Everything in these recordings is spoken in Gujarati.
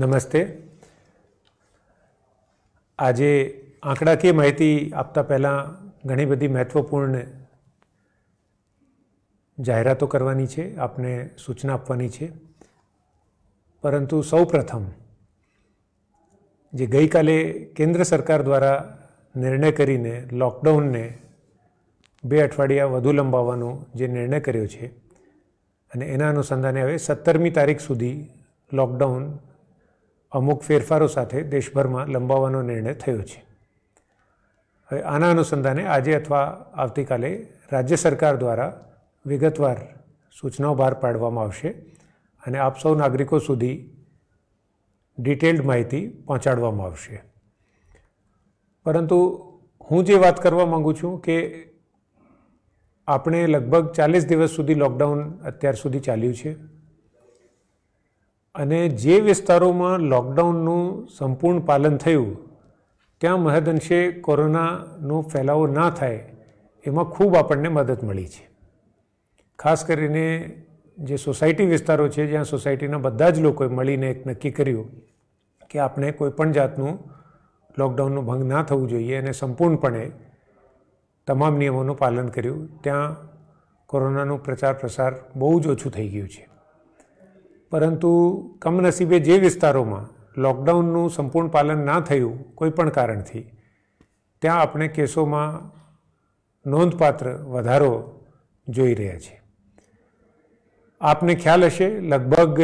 નમસ્તે આજે આંકડાકીય માહિતી આપતા પહેલાં ઘણી બધી મહત્ત્વપૂર્ણ જાહેરાતો કરવાની છે આપને સૂચના આપવાની છે પરંતુ સૌપ્રથમ જે ગઈકાલે કેન્દ્ર સરકાર દ્વારા નિર્ણય કરીને લોકડાઉનને બે અઠવાડિયા વધુ લંબાવવાનો જે નિર્ણય કર્યો છે અને એના અનુસંધાને હવે સત્તરમી તારીખ સુધી લોકડાઉન અમુક ફેરફારો સાથે દેશભરમાં લંબાવવાનો નિર્ણય થયો છે હવે આના અનુસંધાને આજે અથવા આવતીકાલે રાજ્ય સરકાર દ્વારા વિગતવાર સૂચનાઓ બહાર પાડવામાં આવશે અને આપ સૌ નાગરિકો સુધી ડિટેલ્ડ માહિતી પહોંચાડવામાં આવશે પરંતુ હું જે વાત કરવા માગું છું કે આપણે લગભગ ચાલીસ દિવસ સુધી લોકડાઉન અત્યાર સુધી ચાલ્યું છે અને જે વિસ્તારોમાં લોકડાઉનનું સંપૂર્ણ પાલન થયું ત્યાં મહદઅંશે કોરોનાનો ફેલાવો ના થાય એમાં ખૂબ આપણને મદદ મળી છે ખાસ કરીને જે સોસાયટી વિસ્તારો છે જ્યાં સોસાયટીના બધા જ લોકોએ મળીને એક નક્કી કર્યું કે આપણે કોઈપણ જાતનું લોકડાઉનનો ભંગ ના થવું જોઈએ અને સંપૂર્ણપણે તમામ નિયમોનું પાલન કર્યું ત્યાં કોરોનાનો પ્રચાર પ્રસાર બહુ જ ઓછું થઈ ગયું છે પરંતુ કમનસીબે જે વિસ્તારોમાં લોકડાઉનનું સંપૂર્ણ પાલન ના થયું કોઈ પણ કારણથી ત્યાં આપણે કેસોમાં નોંધપાત્ર વધારો જોઈ રહ્યા છે આપને ખ્યાલ હશે લગભગ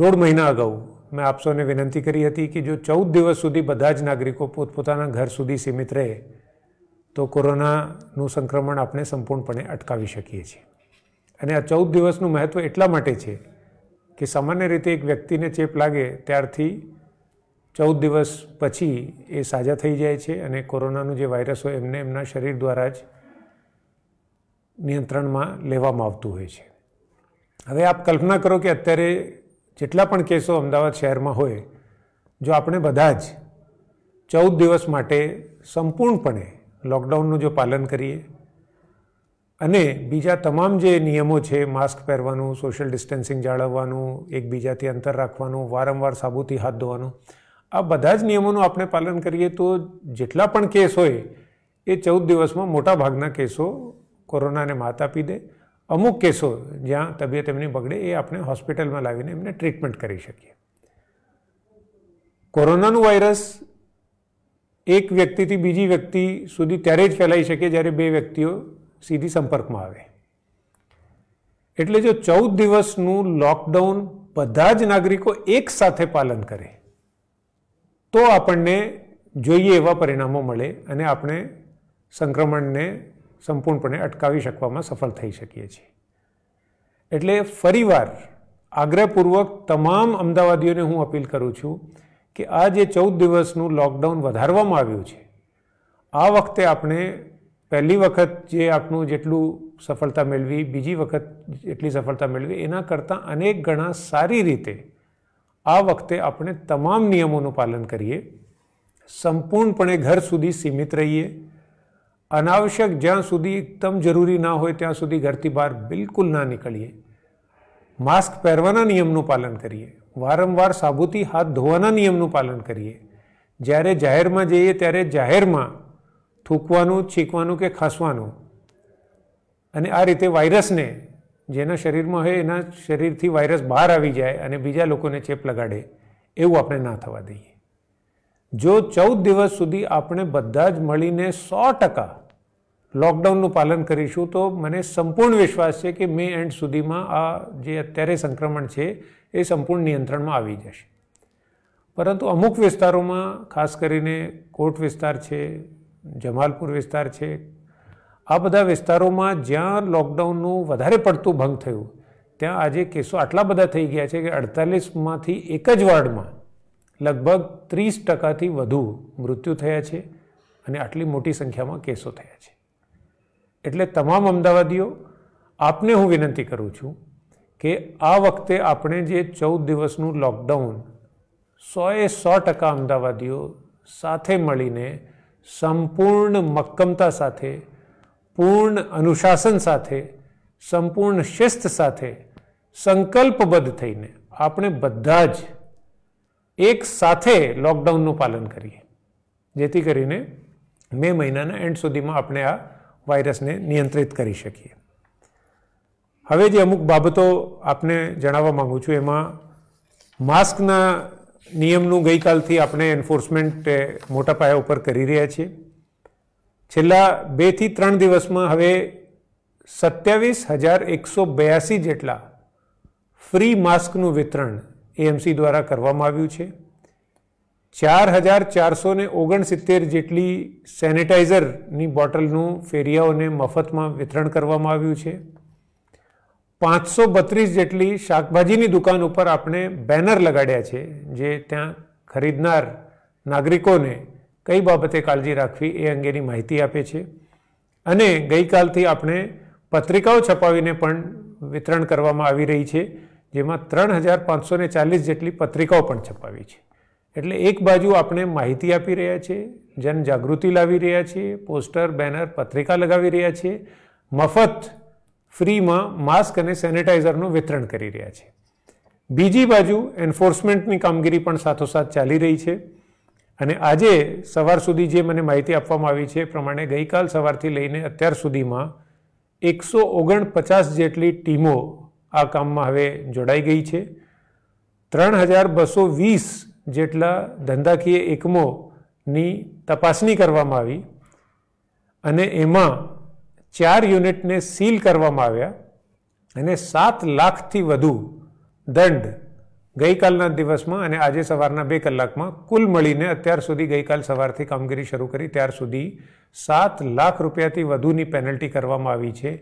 દોઢ મહિના અગાઉ મેં આપ સૌને વિનંતી કરી હતી કે જો ચૌદ દિવસ સુધી બધા જ નાગરિકો પોતપોતાના ઘર સુધી સીમિત રહે તો કોરોનાનું સંક્રમણ આપણે સંપૂર્ણપણે અટકાવી શકીએ છીએ અને આ ચૌદ દિવસનું મહત્ત્વ એટલા માટે છે કે સામાન્ય રીતે એક વ્યક્તિને ચેપ લાગે ત્યારથી ચૌદ દિવસ પછી એ સાજા થઈ જાય છે અને કોરોનાનું જે વાયરસ હોય એમને એમના શરીર દ્વારા જ નિયંત્રણમાં લેવામાં આવતું હોય છે હવે આપ કલ્પના કરો કે અત્યારે જેટલા પણ કેસો અમદાવાદ શહેરમાં હોય જો આપણે બધા જ ચૌદ દિવસ માટે સંપૂર્ણપણે લોકડાઉનનું જો પાલન કરીએ અને બીજા તમામ જે નિયમો છે માસ્ક પહેરવાનું સોશિયલ ડિસ્ટન્સિંગ જાળવવાનું એકબીજાથી અંતર રાખવાનું વારંવાર સાબુથી હાથ ધોવાનું આ બધા જ નિયમોનું આપણે પાલન કરીએ તો જેટલા પણ કેસ હોય એ ચૌદ દિવસમાં મોટા ભાગના કેસો કોરોનાને માત આપી દે અમુક કેસો જ્યાં તબિયત એમની બગડે એ આપણે હોસ્પિટલમાં લાવીને એમને ટ્રીટમેન્ટ કરી શકીએ કોરોનાનું વાયરસ એક વ્યક્તિથી બીજી વ્યક્તિ સુધી ત્યારે જ ફેલાઈ શકે જ્યારે બે વ્યક્તિઓ સીધી સંપર્કમાં આવે એટલે જો ચૌદ દિવસનું લોકડાઉન બધા જ નાગરિકો એક સાથે પાલન કરે તો આપણને જોઈએ એવા પરિણામો મળે અને આપણે સંક્રમણને સંપૂર્ણપણે અટકાવી શકવામાં સફળ થઈ શકીએ છીએ એટલે ફરીવાર આગ્રહપૂર્વક તમામ અમદાવાદીઓને હું અપીલ કરું છું કે આ જે ચૌદ દિવસનું લોકડાઉન વધારવામાં આવ્યું છે આ વખતે આપણે પહેલી વખત જે આપનું જેટલું સફળતા મેળવી બીજી વખત જેટલી સફળતા મેળવી એના કરતાં અનેક ગણા સારી રીતે આ વખતે આપણે તમામ નિયમોનું પાલન કરીએ સંપૂર્ણપણે ઘર સુધી સીમિત રહીએ અનાવશ્યક જ્યાં સુધી એકદમ જરૂરી ના હોય ત્યાં સુધી ઘરથી બહાર બિલકુલ ના નીકળીએ માસ્ક પહેરવાના નિયમનું પાલન કરીએ વારંવાર સાબુથી હાથ ધોવાના નિયમનું પાલન કરીએ જ્યારે જાહેરમાં જઈએ ત્યારે જાહેરમાં થૂકવાનું છીંકવાનું કે ખાંસવાનું અને આ રીતે વાયરસને જેના શરીરમાં હોય એના શરીરથી વાયરસ બહાર આવી જાય અને બીજા લોકોને ચેપ લગાડે એવું આપણે ના થવા દઈએ જો ચૌદ દિવસ સુધી આપણે બધા જ મળીને સો ટકા લોકડાઉનનું પાલન કરીશું તો મને સંપૂર્ણ વિશ્વાસ છે કે મે એન્ડ સુધીમાં આ જે અત્યારે સંક્રમણ છે એ સંપૂર્ણ નિયંત્રણમાં આવી જશે પરંતુ અમુક વિસ્તારોમાં ખાસ કરીને કોટ વિસ્તાર છે જમાલપુર વિસ્તાર છે આ બધા વિસ્તારોમાં જ્યાં લોકડાઉનનું વધારે પડતું ભંગ થયું ત્યાં આજે કેસો આટલા બધા થઈ ગયા છે કે અડતાલીસમાંથી એક જ વાર્ડમાં લગભગ ત્રીસ ટકાથી વધુ મૃત્યુ થયા છે અને આટલી મોટી સંખ્યામાં કેસો થયા છે એટલે તમામ અમદાવાદીઓ આપને હું વિનંતી કરું છું કે આ વખતે આપણે જે ચૌદ દિવસનું લોકડાઉન સોએ સો ટકા અમદાવાદીઓ સાથે મળીને સંપૂર્ણ મક્કમતા સાથે પૂર્ણ અનુશાસન સાથે સંપૂર્ણ શિસ્ત સાથે સંકલ્પબદ્ધ થઈને આપણે બધા જ એક સાથે લોકડાઉનનું પાલન કરીએ જેથી કરીને મે મહિનાના એન્ડ સુધીમાં આપણે આ વાયરસને નિયંત્રિત કરી શકીએ હવે જે અમુક બાબતો આપને જણાવવા માગું છું એમાં માસ્કના નિયમનું ગઈકાલથી આપણે એન્ફોર્સમેન્ટ મોટા પાયા ઉપર કરી રહ્યા છીએ છેલ્લા બેથી ત્રણ દિવસમાં હવે સત્યાવીસ હજાર એકસો બ્યાસી જેટલા ફ્રી માસ્કનું વિતરણ એએમસી દ્વારા કરવામાં આવ્યું છે ચાર હજાર ચારસો ને ઓગણસિત્તેર જેટલી સેનિટાઈઝરની બોટલનું ફેરિયાઓને મફતમાં વિતરણ કરવામાં આવ્યું છે પાંચસો બત્રીસ જેટલી શાકભાજીની દુકાન ઉપર આપણે બેનર લગાડ્યા છે જે ત્યાં ખરીદનાર નાગરિકોને કઈ બાબતે કાળજી રાખવી એ અંગેની માહિતી આપે છે અને ગઈકાલથી આપણે પત્રિકાઓ છપાવીને પણ વિતરણ કરવામાં આવી રહી છે જેમાં ત્રણ હજાર પાંચસોને ચાલીસ જેટલી પત્રિકાઓ પણ છપાવી છે એટલે એક બાજુ આપણે માહિતી આપી રહ્યા છીએ જનજાગૃતિ લાવી રહ્યા છીએ પોસ્ટર બેનર પત્રિકા લગાવી રહ્યા છીએ મફત ફ્રીમાં માસ્ક અને સેનિટાઈઝરનું વિતરણ કરી રહ્યા છે બીજી બાજુ એન્ફોર્સમેન્ટની કામગીરી પણ સાથોસાથ ચાલી રહી છે અને આજે સવાર સુધી જે મને માહિતી આપવામાં આવી છે એ પ્રમાણે ગઈકાલ સવારથી લઈને અત્યાર સુધીમાં એકસો ઓગણપચાસ જેટલી ટીમો આ કામમાં હવે જોડાઈ ગઈ છે ત્રણ હજાર બસો વીસ જેટલા ધંધાકીય એકમોની તપાસણી કરવામાં આવી અને એમાં ચાર યુનિટને સીલ કરવામાં આવ્યા અને સાત લાખથી વધુ દંડ ગઈકાલના દિવસમાં અને આજે સવારના બે કલાકમાં કુલ મળીને અત્યાર સુધી ગઈકાલ સવારથી કામગીરી શરૂ કરી ત્યાર સુધી સાત લાખ રૂપિયાથી વધુની પેનલ્ટી કરવામાં આવી છે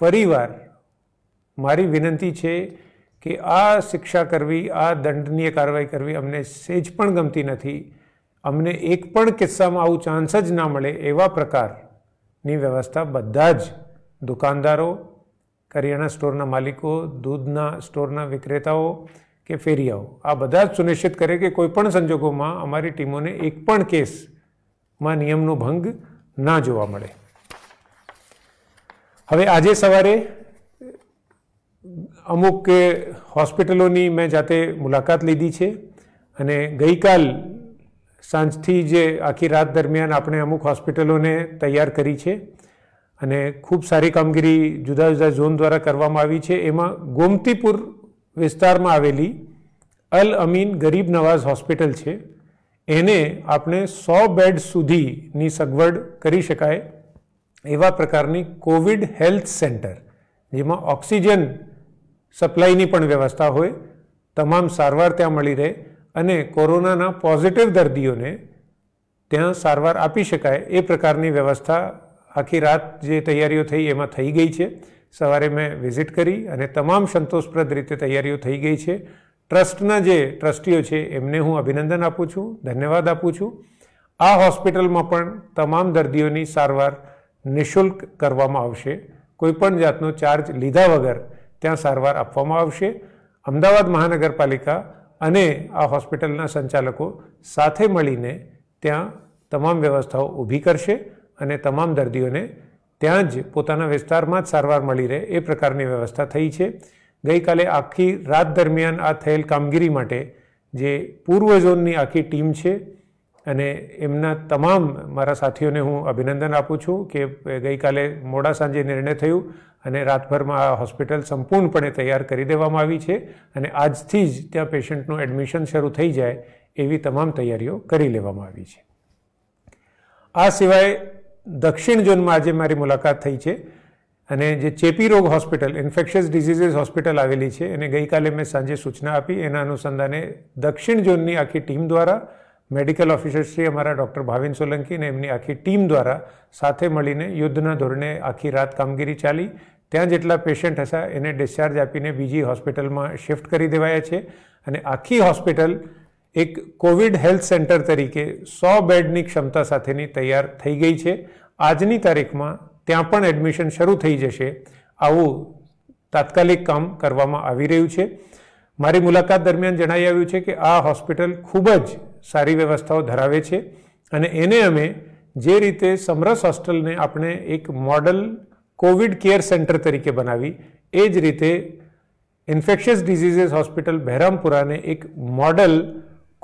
ફરીવાર મારી વિનંતી છે કે આ શિક્ષા કરવી આ દંડનીય કાર્યવાહી કરવી અમને સેજ પણ ગમતી નથી અમને એક પણ કિસ્સામાં આવું ચાન્સ જ ના મળે એવા પ્રકાર ની વ્યવસ્થા બધા જ દુકાનદારો કરિયાણા સ્ટોરના માલિકો દૂધના સ્ટોરના વિક્રેતાઓ કે ફેરિયાઓ આ બધા જ સુનિશ્ચિત કરે કે કોઈપણ સંજોગોમાં અમારી ટીમોને એક પણ કેસમાં નિયમનો ભંગ ના જોવા મળે હવે આજે સવારે અમુક હોસ્પિટલોની મેં જાતે મુલાકાત લીધી છે અને ગઈકાલ સાંજથી જે આખી રાત દરમિયાન આપણે અમુક હોસ્પિટલોને તૈયાર કરી છે અને ખૂબ સારી કામગીરી જુદા જુદા ઝોન દ્વારા કરવામાં આવી છે એમાં ગોમતીપુર વિસ્તારમાં આવેલી અલ અમીન ગરીબ નવાઝ હોસ્પિટલ છે એને આપણે સો બેડ સુધીની સગવડ કરી શકાય એવા પ્રકારની કોવિડ હેલ્થ સેન્ટર જેમાં ઓક્સિજન સપ્લાયની પણ વ્યવસ્થા હોય તમામ સારવાર ત્યાં મળી રહે અને કોરોનાના પોઝિટિવ દર્દીઓને ત્યાં સારવાર આપી શકાય એ પ્રકારની વ્યવસ્થા આખી રાત જે તૈયારીઓ થઈ એમાં થઈ ગઈ છે સવારે મેં વિઝિટ કરી અને તમામ સંતોષપ્રદ રીતે તૈયારીઓ થઈ ગઈ છે ટ્રસ્ટના જે ટ્રસ્ટીઓ છે એમને હું અભિનંદન આપું છું ધન્યવાદ આપું છું આ હોસ્પિટલમાં પણ તમામ દર્દીઓની સારવાર નિઃશુલ્ક કરવામાં આવશે કોઈપણ જાતનો ચાર્જ લીધા વગર ત્યાં સારવાર આપવામાં આવશે અમદાવાદ મહાનગરપાલિકા અને આ હોસ્પિટલના સંચાલકો સાથે મળીને ત્યાં તમામ વ્યવસ્થાઓ ઊભી કરશે અને તમામ દર્દીઓને ત્યાં જ પોતાના વિસ્તારમાં જ સારવાર મળી રહે એ પ્રકારની વ્યવસ્થા થઈ છે ગઈકાલે આખી રાત દરમિયાન આ થયેલ કામગીરી માટે જે પૂર્વ ઝોનની આખી ટીમ છે અને એમના તમામ મારા સાથીઓને હું અભિનંદન આપું છું કે ગઈકાલે મોડા સાંજે નિર્ણય થયું અને રાતભરમાં આ હોસ્પિટલ સંપૂર્ણપણે તૈયાર કરી દેવામાં આવી છે અને આજથી જ ત્યાં પેશન્ટનું એડમિશન શરૂ થઈ જાય એવી તમામ તૈયારીઓ કરી લેવામાં આવી છે આ સિવાય દક્ષિણ ઝોનમાં આજે મારી મુલાકાત થઈ છે અને જે ચેપી રોગ હોસ્પિટલ ઇન્ફેક્શિયસ ડિઝીઝીસ હોસ્પિટલ આવેલી છે એને ગઈકાલે મેં સાંજે સૂચના આપી એના અનુસંધાને દક્ષિણ ઝોનની આખી ટીમ દ્વારા મેડિકલ ઓફિસર અમારા ડૉક્ટર ભાવિન સોલંકી અને એમની આખી ટીમ દ્વારા સાથે મળીને યુદ્ધના ધોરણે આખી રાત કામગીરી ચાલી ત્યાં જેટલા પેશન્ટ હતા એને ડિસ્ચાર્જ આપીને બીજી હોસ્પિટલમાં શિફ્ટ કરી દેવાયા છે અને આખી હોસ્પિટલ એક કોવિડ હેલ્થ સેન્ટર તરીકે સો બેડની ક્ષમતા સાથેની તૈયાર થઈ ગઈ છે આજની તારીખમાં ત્યાં પણ એડમિશન શરૂ થઈ જશે આવું તાત્કાલિક કામ કરવામાં આવી રહ્યું છે મારી મુલાકાત દરમિયાન જણાવી આવ્યું છે કે આ હોસ્પિટલ ખૂબ જ સારી વ્યવસ્થાઓ ધરાવે છે અને એને અમે જે રીતે સમરસ હોસ્ટેલને આપણે એક મોડલ કોવિડ કેર સેન્ટર તરીકે બનાવી એ જ રીતે ઇન્ફેક્શિયસ ડિસીઝસ હોસ્પિટલ બહેરામપુરાને એક મોડલ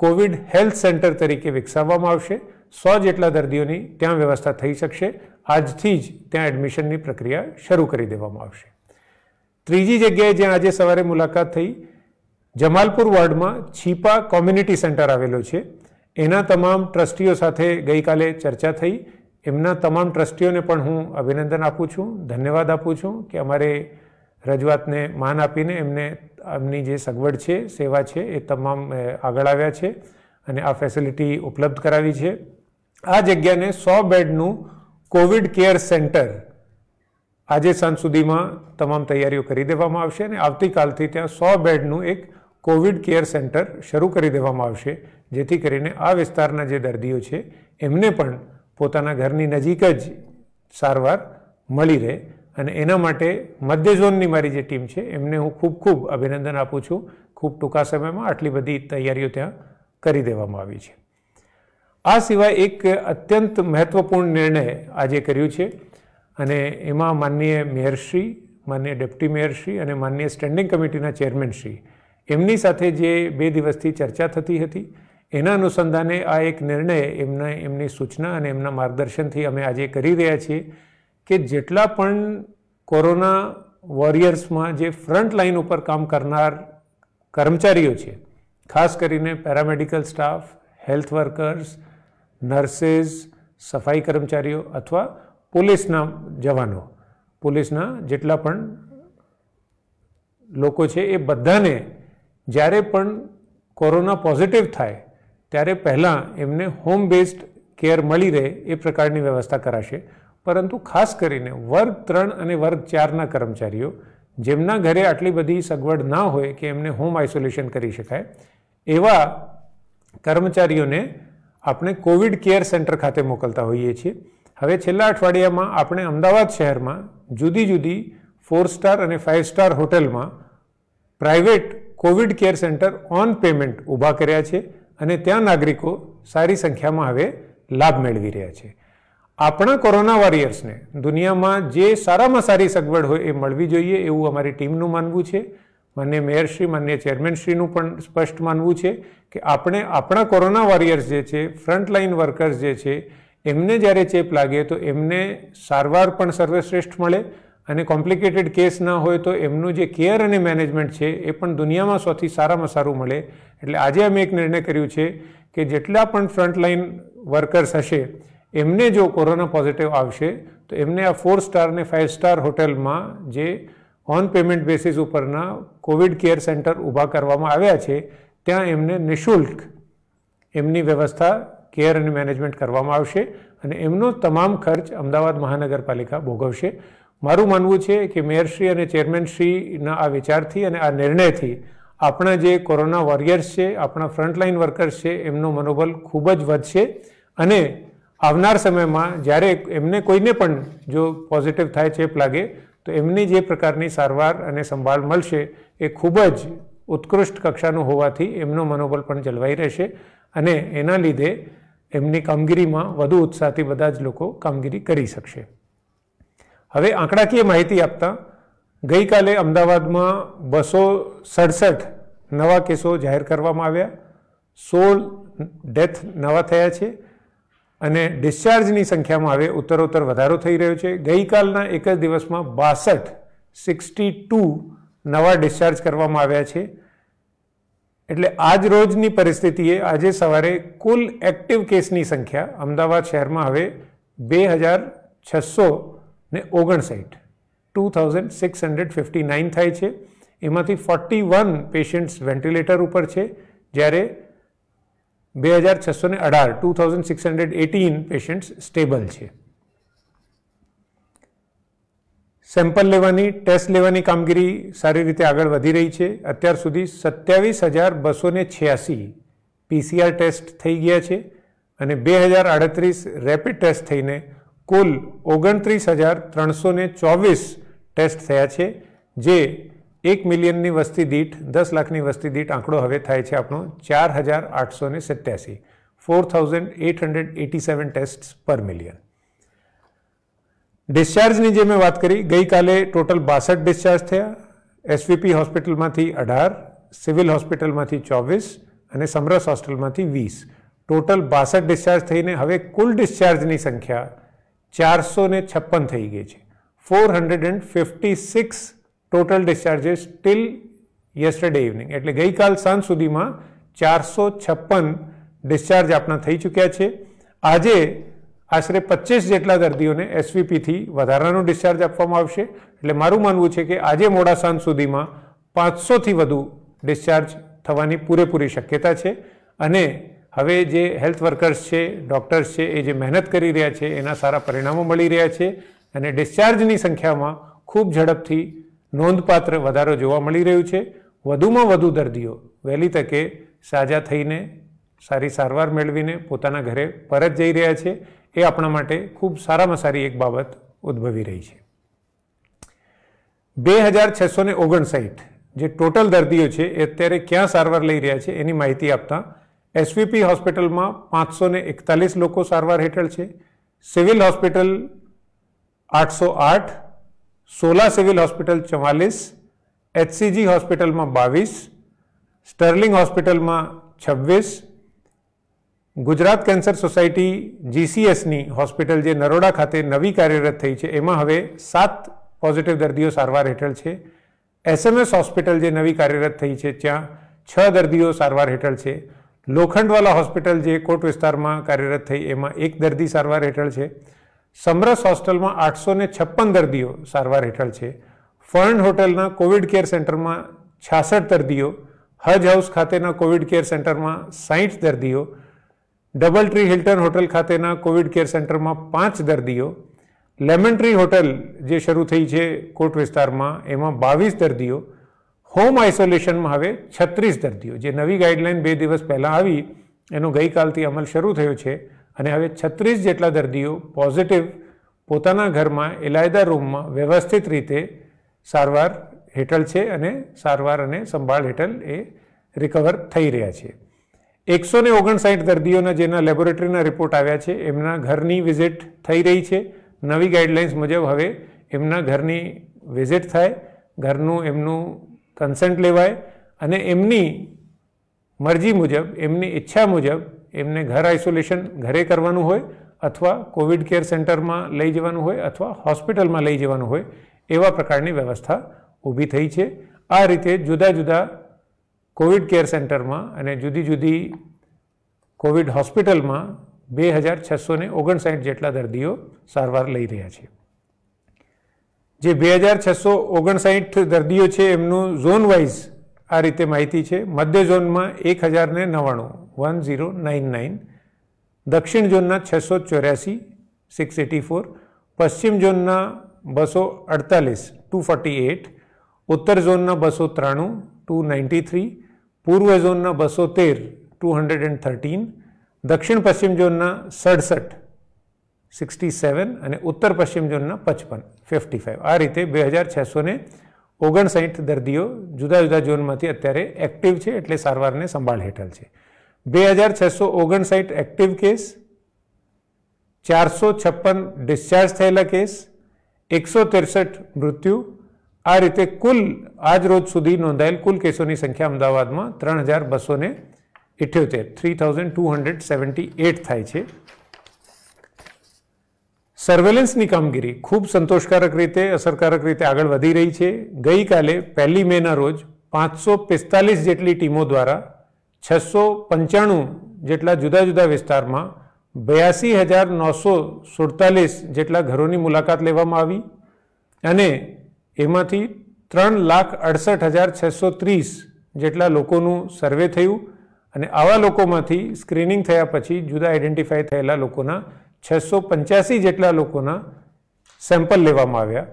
કોવિડ હેલ્થ સેન્ટર તરીકે વિકસાવવામાં આવશે 100 જેટલા દર્દીઓની ક્યાં વ્યવસ્થા થઈ શકે આજથી જ ત્યાં એડમિશનની પ્રક્રિયા શરૂ કરી દેવામાં આવશે ત્રીજી જગ્યાએ જ્યાં આજે સવારે મુલાકાત થઈ જમાલપુર વોર્ડમાં છીપા કોમ્યુનિટી સેન્ટર આવેલું છે એના તમામ ટ્રસ્ટીઓ સાથે ગઈકાલે ચર્ચા થઈ એમના તમામ ટ્રસ્ટીઓને પણ હું અભિનંદન આપું છું ધન્યવાદ આપું છું કે અમારે રજૂઆતને માન આપીને એમને એમની જે સગવડ છે સેવા છે એ તમામ આગળ આવ્યા છે અને આ ફેસિલિટી ઉપલબ્ધ કરાવી છે આ જગ્યાને સો બેડનું કોવિડ કેર સેન્ટર આજે સાંજ સુધીમાં તમામ તૈયારીઓ કરી દેવામાં આવશે અને આવતીકાલથી ત્યાં સો બેડનું એક કોવિડ કેર સેન્ટર શરૂ કરી દેવામાં આવશે જેથી કરીને આ વિસ્તારના જે દર્દીઓ છે એમને પણ પોતાના ઘરની નજીક જ સારવાર મળી રહે અને એના માટે મધ્ય ઝોનની મારી જે ટીમ છે એમને હું ખૂબ ખૂબ અભિનંદન આપું છું ખૂબ ટૂંકા સમયમાં આટલી બધી તૈયારીઓ ત્યાં કરી દેવામાં આવી છે આ સિવાય એક અત્યંત મહત્ત્વપૂર્ણ નિર્ણય આજે કર્યું છે અને એમાં માનનીય મેયરશ્રી માનનીય ડેપ્ટી મેયરશ્રી અને માનનીય સ્ટેન્ડિંગ કમિટીના ચેરમેનશ્રી એમની સાથે જે બે દિવસથી ચર્ચા થતી હતી એના અનુસંધાને આ એક નિર્ણય એમને એમની સૂચના અને એમના માર્ગદર્શનથી અમે આજે કરી રહ્યા છીએ કે જેટલા પણ કોરોના વોરિયર્સમાં જે ફ્રન્ટ લાઇન ઉપર કામ કરનાર કર્મચારીઓ છે ખાસ કરીને paramedical staff health workers nurses સફાઈ કર્મચારીઓ અથવા પોલીસના જવાનો પોલીસના જેટલા પણ લોકો છે એ બધાને જ્યારે પણ કોરોના પોઝિટિવ થાય ત્યારે પહેલાં એમને હોમ બેઝડ કેર મળી રહે એ પ્રકારની વ્યવસ્થા કરાશે પરંતુ ખાસ કરીને વર્ગ ત્રણ અને વર્ગ ચારના કર્મચારીઓ જેમના ઘરે આટલી બધી સગવડ ના હોય કે એમને હોમ આઇસોલેશન કરી શકાય એવા કર્મચારીઓને આપણે કોવિડ કેર સેન્ટર ખાતે મોકલતા હોઈએ છીએ હવે છેલ્લા અઠવાડિયામાં આપણે અમદાવાદ શહેરમાં જુદી જુદી ફોર સ્ટાર અને ફાઇવ સ્ટાર હોટેલમાં private covid care centre on payment ઊભા કર્યા છે અને ત્યાં નાગરિકો સારી સંખ્યામાં હવે લાભ મેળવી રહ્યા છે આપણા કોરોના વોરિયર્સને દુનિયામાં જે સારામાં સારી સગવડ હોય એ મળવી જોઈએ એવું અમારી ટીમનું માનવું છે માન્ય મેયરશ્રી માન્ય ચેરમેનશ્રીનું પણ સ્પષ્ટ માનવું છે કે આપણે આપણા કોરોના વોરિયર્સ જે છે ફ્રન્ટલાઇન વર્કર્સ જે છે એમને જ્યારે ચેપ લાગે તો એમને સારવાર પણ સર્વશ્રેષ્ઠ મળે અને કોમ્પ્લિકેટેડ કેસ ના હોય તો એમનું જે કેર અને મેનેજમેન્ટ છે એ પણ દુનિયામાં સૌથી સારામાં સારું મળે એટલે આજે અમે એક નિર્ણય કર્યો છે કે જેટલા પણ ફ્રન્ટલાઈન વર્કર્સ હશે એમને જો કોરોના પોઝિટિવ આવશે તો એમને આ ફોર સ્ટાર ને ફાઇવ સ્ટાર હોટેલમાં જે ઓન પેમેન્ટ બેસિસ ઉપરના કોવિડ કેર સેન્ટર ઊભા કરવામાં આવ્યા છે ત્યાં એમને નિઃશુલ્ક એમની વ્યવસ્થા કેર અને મેનેજમેન્ટ કરવામાં આવશે અને એમનો તમામ ખર્ચ અમદાવાદ મહાનગરપાલિકા ભોગવશે મારું માનવું છે કે મેયરશ્રી અને ચેરમેનશ્રીના આ વિચારથી અને આ નિર્ણયથી આપણા જે કોરોના વોરિયર્સ છે આપણા ફ્રન્ટલાઇન વર્કર્સ છે એમનું મનોબલ ખૂબ જ વધશે અને આવનાર સમયમાં જ્યારે એમને કોઈને પણ જો પોઝિટિવ થાય ચેપ લાગે તો એમની જે પ્રકારની સારવાર અને સંભાળ મળશે એ ખૂબ જ ઉત્કૃષ્ટ કક્ષાનું હોવાથી એમનું મનોબલ પણ જળવાઈ રહેશે અને એના લીધે એમની કામગીરીમાં વધુ ઉત્સાહથી બધા જ લોકો કામગીરી કરી શકશે હવે આંકડાકીય માહિતી આપતા ગઈકાલે અમદાવાદમાં બસો સડસઠ નવા કેસો જાહેર કરવામાં આવ્યા સોળ ડેથ નવા થયા છે અને ડિસ્ચાર્જની સંખ્યામાં હવે ઉત્તરોત્તર વધારો થઈ રહ્યો છે ગઈકાલના એક જ દિવસમાં બાસઠ સિક્સટી ટુ નવા ડિસ્ચાર્જ કરવામાં આવ્યા છે એટલે આજ રોજની પરિસ્થિતિએ આજે સવારે કુલ એક્ટિવ કેસની સંખ્યા અમદાવાદ શહેરમાં હવે બે હજાર છસો ને ઓગણસાઠ two thousand six hundred fifty nine થાય છે એમાંથી ફોર્ટી વન પેશન્ટ્સ વેન્ટિલેટર ઉપર છે જ્યારે બે હજાર છસો ને અઢાર two thousand six hundred eighteen patients stable છે સેમ્પલ લેવાની ટેસ્ટ લેવાની કામગીરી સારી રીતે આગળ વધી રહી છે અત્યાર સુધી સત્યાવીસ હજાર બસો ને છ્યાસી પીસીઆર ટેસ્ટ થઈ ગયા છે અને બે હજાર આડત્રીસ રેપિડ ટેસ્ટ થઈને કુલ ઓગણત્રીસ હજાર ત્રણસો ને ચોવીસ ટેસ્ટ થયા છે જે એક મિલિયનની વસ્તી દીઠ દસ લાખની વસ્તી દીઠ આંકડો હવે થાય છે આપણો ચાર હજાર આઠસો ને સત્યાસી four thousand eight hundred eighty seven test per million ડિસ્ચાર્જની જે મેં વાત કરી ગઈકાલે ટોટલ બાસઠ ડિસ્ચાર્જ થયા એસવીપી હોસ્પિટલમાંથી અઢાર સિવિલ હોસ્પિટલમાંથી ચોવીસ અને સમરસ હોસ્ટેલમાંથી વીસ ટોટલ બાસઠ ડિસ્ચાર્જ થઈને હવે કુલ ડિસ્ચાર્જની સંખ્યા ચારસો ને છપ્પન થઈ ગઈ છે four hundred and fifty six total discharges till yesterday evening એટલે ગઈકાલ સાંજ સુધીમાં ચારસો છપ્પન ડિસ્ચાર્જ આપણા થઈ ચૂક્યા છે આજે આશરે પચીસ જેટલા દર્દીઓને એસવીપીથી વધારાનું ડિસ્ચાર્જ આપવામાં આવશે એટલે મારું માનવું છે કે આજે મોડા સાંજ સુધીમાં પાંચસોથી વધુ ડિસ્ચાર્જ થવાની પૂરેપૂરી શક્યતા છે અને હવે જે હેલ્થ વર્કર્સ છે ડૉક્ટર્સ છે એ જે મહેનત કરી રહ્યા છે એના સારા પરિણામો મળી રહ્યા છે અને ડિસ્ચાર્જની સંખ્યામાં ખૂબ ઝડપથી નોંધપાત્ર વધારો જોવા મળી રહ્યો છે વધુમાં વધુ દર્દીઓ વહેલી તકે સાજા થઈને સારી સારવાર મેળવીને પોતાના ઘરે પરત જઈ રહ્યા છે એ આપણા માટે ખૂબ સારામાં સારી એક બાબત ઉદ્ભવી રહી છે બે હજાર છસો ઓગણસાઠ જે ટોટલ દર્દીઓ છે એ અત્યારે ક્યાં સારવાર લઈ રહ્યા છે એની માહિતી આપતા એસવીપી હોસ્પિટલમાં પાંચસો ને એકતાલીસ લોકો સારવાર હેઠળ છે સિવિલ હોસ્પિટલ આઠસો આઠ સોલા સિવિલ હોસ્પિટલ ચવાલીસ એચસીજી હોસ્પિટલમાં બાવીસ સ્ટર્લિંગ હોસ્પિટલમાં છવ્વીસ ગુજરાત કેન્સર સોસાયટી જીસીએસની હોસ્પિટલ જે નરોડા ખાતે નવી કાર્યરત થઈ છે એમાં હવે સાત પોઝિટિવ દર્દીઓ સારવાર હેઠળ છે એસએમએસ હોસ્પિટલ જે નવી કાર્યરત થઈ છે ત્યાં છ દર્દીઓ સારવાર હેઠળ છે લોખંડવાલા હોસ્પિટલ જે કોટ વિસ્તારમાં કાર્યરત થઈ એમાં એક દર્દી સારવાર હેઠળ છે સમરસ હોસ્ટેલમાં આઠસો ને છપ્પન દર્દીઓ સારવાર હેઠળ છે ફર્ન હોટેલના કોવિડ કેર સેન્ટરમાં છાસઠ દર્દીઓ હજ હાઉસ ખાતેના કોવિડ કેર સેન્ટરમાં સાહીઠ દર્દીઓ ડબલ ટ્રી હિલ્ટન હોટલ ખાતેના કોવિડ કેર સેન્ટરમાં પાંચ દર્દીઓ લેમન ટ્રી હોટલ જે શરૂ થઈ છે કોટ વિસ્તારમાં એમાં બાવીસ દર્દીઓ હોમ આઇસોલેશનમાં હવે છત્રીસ દર્દીઓ જે નવી ગાઈડલાઇન બે દિવસ પહેલાં આવી એનો ગઈકાલથી અમલ શરૂ થયો છે અને હવે છત્રીસ જેટલા દર્દીઓ પોઝિટિવ પોતાના ઘરમાં એલાયદા રૂમમાં વ્યવસ્થિત રીતે સારવાર હેઠળ છે અને સારવાર અને સંભાળ હેઠળ એ રિકવર થઈ રહ્યા છે એકસો ને ઓગણસાઠ દર્દીઓના જેના લેબોરેટરીના રિપોર્ટ આવ્યા છે એમના ઘરની વિઝિટ થઈ રહી છે નવી ગાઈડલાઇન્સ મુજબ હવે એમના ઘરની વિઝિટ થાય ઘરનું એમનું કન્સન્ટ લેવાય અને એમની મરજી મુજબ એમની ઈચ્છા મુજબ એમને ઘર આઇસોલેશન ઘરે કરવાનું હોય અથવા કોવિડ કેર સેન્ટરમાં લઈ જવાનું હોય અથવા હોસ્પિટલમાં લઈ જવાનું હોય એવા પ્રકારની વ્યવસ્થા ઊભી થઈ છે આ રીતે જુદા જુદા કોવિડ કેર સેન્ટરમાં અને જુદી જુદી કોવિડ હોસ્પિટલમાં બે હજાર છસો ને ઓગણસાઠ જેટલા દર્દીઓ સારવાર લઈ રહ્યા છે જે બે હજાર છસો ઓગણસાઠ દર્દીઓ છે એમનું ઝોન વાઇઝ આ રીતે માહિતી છે મધ્ય ઝોનમાં એક હજારને નવ્વાણું વન ઝીરો નાઇન નાઇન દક્ષિણ ઝોનના છસો ચોર્યાસી સિક્સ એટી ફોર પશ્ચિમ ઝોનના બસો અડતાલીસ ટુ ફોર્ટી એટ ઉત્તર ઝોનના બસો ત્રાણું ટુ નાઇન્ટી થ્રી પૂર્વ ઝોનના બસો તેર ટુ હંડ્રેડ એન્ડ થર્ટીન દક્ષિણ પશ્ચિમ ઝોનના સડસઠ સિક્સટી સેવન અને ઉત્તર પશ્ચિમ ઝોનના પચપન ફિફ્ટી ફાઇવ આ રીતે બે હજાર છસો ને ઓગણસાઠ દર્દીઓ જુદા જુદા ઝોનમાંથી અત્યારે એક્ટિવ છે એટલે સારવારને સંભાળ હેઠળ છે બે હજાર છસો ઓગણસાઠ એક્ટિવ કેસ ચારસો છપ્પન ડિસ્ચાર્જ થયેલા કેસ એકસો ત્રેસઠ મૃત્યુ આ રીતે કુલ આજ રોજ સુધી નોંધાયેલ કુલ કેસોની સંખ્યા અમદાવાદમાં ત્રણ હજાર બસો ને ઇઠ્યોતેર three thousand two hundred seventy eight થાય છે સર્વેલન્સની કામગીરી ખૂબ સંતોષકારક રીતે અસરકારક રીતે આગળ વધી રહી છે ગઈકાલે પહેલી મેના રોજ પાંચસો પિસ્તાલીસ જેટલી ટીમો દ્વારા છસો પંચાણું જેટલા જુદા જુદા વિસ્તારમાં બ્યાસી હજાર નવસો સુડતાલીસ જેટલા ઘરોની મુલાકાત લેવામાં આવી અને એમાંથી ત્રણ લાખ અડસઠ હજાર છસો ત્રીસ જેટલા લોકોનું સર્વે થયું અને આવા લોકોમાંથી સ્ક્રીનિંગ થયા પછી જુદા આઈડેન્ટિફાય થયેલા લોકોના છસો પંચ્યાસી જેટલા લોકોના સેમ્પલ લેવામાં આવ્યા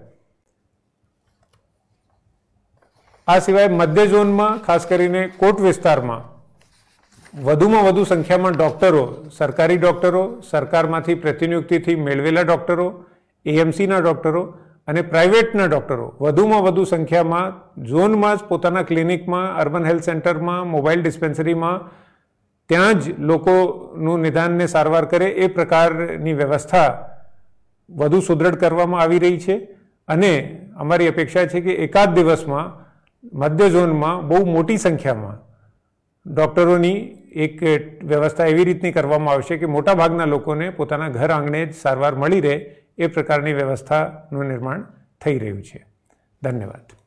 આ સિવાય મધ્ય ઝોનમાં ખાસ કરીને કોટ વિસ્તારમાં વધુમાં વધુ સંખ્યામાં ડોક્ટરો સરકારી ડોક્ટરો સરકારમાંથી પ્રતિનિયુક્તિથી મેળવેલા ડોક્ટરો એએમસીના ડોક્ટરો અને પ્રાઇવેટના ડોક્ટરો વધુમાં વધુ સંખ્યામાં ઝોનમાં જ પોતાના ક્લિનિકમાં અર્બન હેલ્થ સેન્ટરમાં મોબાઈલ ડિસ્પેન્સરીમાં ત્યાં જ લોકોનું નિદાનને સારવાર કરે એ પ્રકારની વ્યવસ્થા વધુ સુદૃઢ કરવામાં આવી રહી છે અને અમારી અપેક્ષા છે કે એકાદ દિવસમાં મધ્ય ઝોનમાં બહુ મોટી સંખ્યામાં ડૉક્ટરોની એક વ્યવસ્થા એવી રીતની કરવામાં આવશે કે મોટા ભાગના લોકોને પોતાના ઘર આંગણે જ સારવાર મળી રહે એ પ્રકારની વ્યવસ્થાનું નિર્માણ થઈ રહ્યું છે ધન્યવાદ